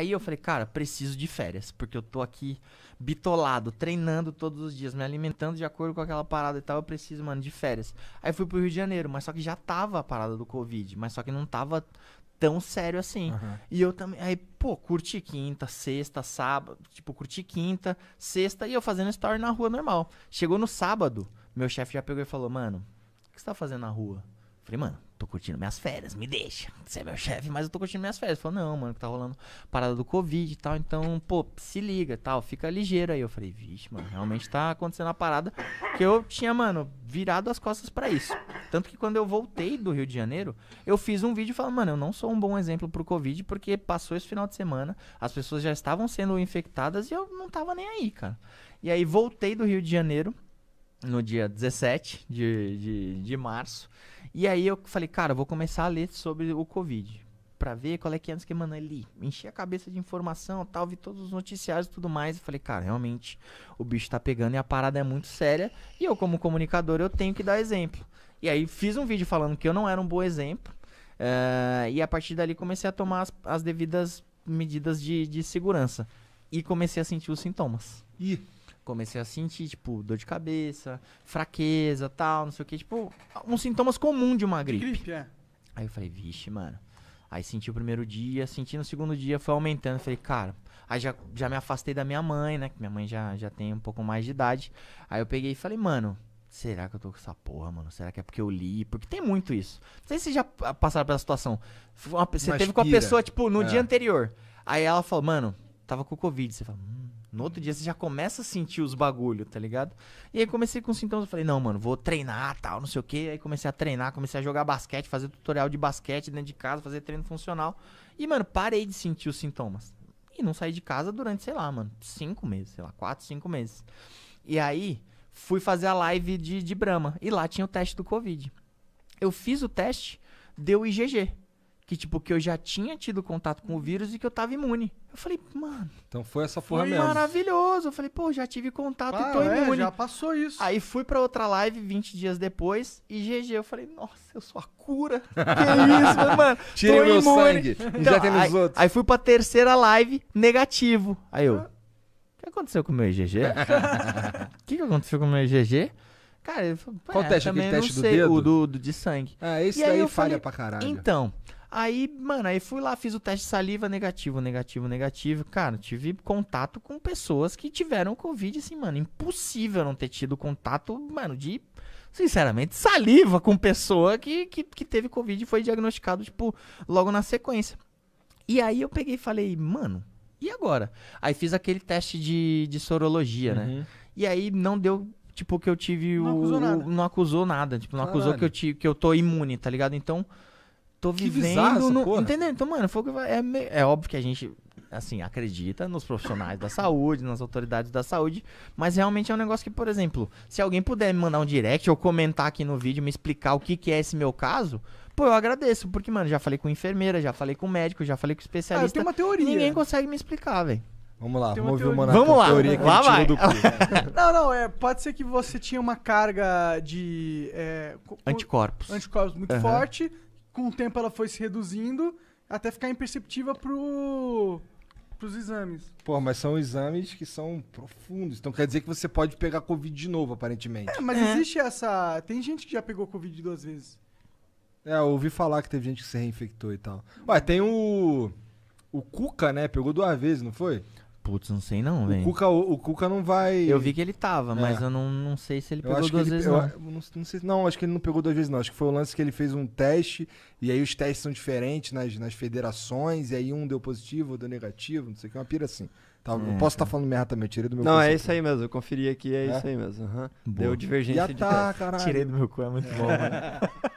Aí eu falei, cara, preciso de férias, porque eu tô aqui bitolado, treinando todos os dias, me alimentando de acordo com aquela parada e tal, eu preciso, mano, de férias. Aí fui pro Rio de Janeiro, mas só que já tava a parada do Covid, mas só que não tava tão sério assim. Uhum. E eu também, aí, pô, curti quinta, sexta, sábado, tipo, curti quinta, sexta, e eu fazendo story na rua normal. Chegou no sábado, meu chefe já pegou e falou, mano, o que você tá fazendo na rua? Falei, mano, tô curtindo minhas férias, me deixa. Você é meu chefe, mas eu tô curtindo minhas férias. Falou, não, mano, que tá rolando parada do Covid e tal, então, pô, se liga tal, fica ligeiro aí. Eu falei, vixe, mano, realmente tá acontecendo a parada que eu tinha, mano, virado as costas para isso. Tanto que quando eu voltei do Rio de Janeiro, eu fiz um vídeo falando, mano, eu não sou um bom exemplo pro Covid, porque passou esse final de semana, as pessoas já estavam sendo infectadas e eu não tava nem aí, cara. E aí voltei do Rio de Janeiro, no dia 17 de, de, de março. E aí eu falei, cara, eu vou começar a ler sobre o Covid. Pra ver qual é que é, que, mano, eu li. Enchi a cabeça de informação, tal, vi todos os noticiários e tudo mais. E falei, cara, realmente o bicho tá pegando e a parada é muito séria. E eu, como comunicador, eu tenho que dar exemplo. E aí fiz um vídeo falando que eu não era um bom exemplo. Uh, e a partir dali comecei a tomar as, as devidas medidas de, de segurança. E comecei a sentir os sintomas. Ih! comecei a sentir, tipo, dor de cabeça, fraqueza, tal, não sei o que, tipo, uns sintomas comuns de uma gripe. gripe é. Aí eu falei, vixe, mano. Aí senti o primeiro dia, senti no segundo dia, foi aumentando. Falei, cara, aí já, já me afastei da minha mãe, né? Que minha mãe já, já tem um pouco mais de idade. Aí eu peguei e falei, mano, será que eu tô com essa porra, mano? Será que é porque eu li? Porque tem muito isso. Não sei se vocês já ah, passaram pela situação. Uma, você Mas teve com a pessoa, tipo, no é. dia anterior. Aí ela falou, mano, tava com Covid. Você fala, hum no outro dia você já começa a sentir os bagulho, tá ligado? E aí comecei com sintomas, eu falei, não, mano, vou treinar, tal, não sei o quê. Aí comecei a treinar, comecei a jogar basquete, fazer tutorial de basquete dentro de casa, fazer treino funcional. E, mano, parei de sentir os sintomas. E não saí de casa durante, sei lá, mano, cinco meses, sei lá, quatro, cinco meses. E aí, fui fazer a live de, de Brahma. E lá tinha o teste do Covid. Eu fiz o teste, deu IgG que, tipo, que eu já tinha tido contato com o vírus e que eu tava imune. Eu falei, mano. Então foi essa porra foi mesmo. maravilhoso. Eu falei, pô, já tive contato ah, e tô é, imune. Já passou isso. Aí fui pra outra live 20 dias depois e GG. Eu falei, nossa, eu sou a cura. que isso, mano. Tirei meu imune. sangue. Então, já tem nos aí, outros. Aí fui pra terceira live, negativo. Aí eu. Ah. O que aconteceu com o meu IgG? O que, que aconteceu com o meu IgG? Cara, eu falei, Qual é, teste? Aquele teste do sei, dedo? O do, do, de sangue. Ah, esse e daí falha falei, pra caralho. Então, Aí, mano, aí fui lá, fiz o teste de saliva, negativo, negativo, negativo. Cara, tive contato com pessoas que tiveram Covid, assim, mano. Impossível não ter tido contato, mano, de, sinceramente, saliva com pessoa que, que, que teve Covid e foi diagnosticado, tipo, logo na sequência. E aí eu peguei e falei, mano, e agora? Aí fiz aquele teste de, de sorologia, né? uhum. né? E aí não deu tipo, que eu tive não o. não acusou nada. Tipo, não Caralho. acusou que eu, tive, que eu tô imune, tá ligado? Então, tô que vivendo. No... Porra. Entendeu? Então, mano, foi é, é óbvio que a gente, assim, acredita nos profissionais da saúde, nas autoridades da saúde, mas realmente é um negócio que, por exemplo, se alguém puder me mandar um direct ou comentar aqui no vídeo, me explicar o que, que é esse meu caso, pô, eu agradeço, porque, mano, já falei com enfermeira, já falei com médico, já falei com especialista. Ah, eu tenho uma teoria. Ninguém consegue me explicar, velho. Vamos lá, vamos ouvir uma vamos lá. teoria que lá vai. do cu. não, não, é, pode ser que você tinha uma carga de... É, anticorpos. Anticorpos muito uhum. forte, com o tempo ela foi se reduzindo até ficar imperceptível pro pros exames. Pô, mas são exames que são profundos. Então quer dizer que você pode pegar Covid de novo, aparentemente. É, mas é. existe essa. Tem gente que já pegou Covid duas vezes. É, eu ouvi falar que teve gente que se reinfectou e tal. Ué, tem o. O Cuca, né? Pegou duas vezes, não foi? Putz, não sei não, velho. O Cuca, o, o Cuca não vai. Eu vi que ele tava, mas é. eu não, não sei se ele Eu pegou acho que duas ele, vezes eu, não. eu não, sei, não, acho que ele não pegou duas vezes, não. Acho que foi o lance que ele fez um teste, e aí os testes são diferentes nas, nas federações, e aí um deu positivo, outro deu negativo, não sei o que, uma pira assim. Tá, não é, posso estar tá falando merda também, eu tirei do meu Não, é isso aí mesmo. Eu conferi aqui, é, É? isso aí mesmo. Deu divergência Já de tá, caralho. Tirei do meu cu, é muito é. bom, mano.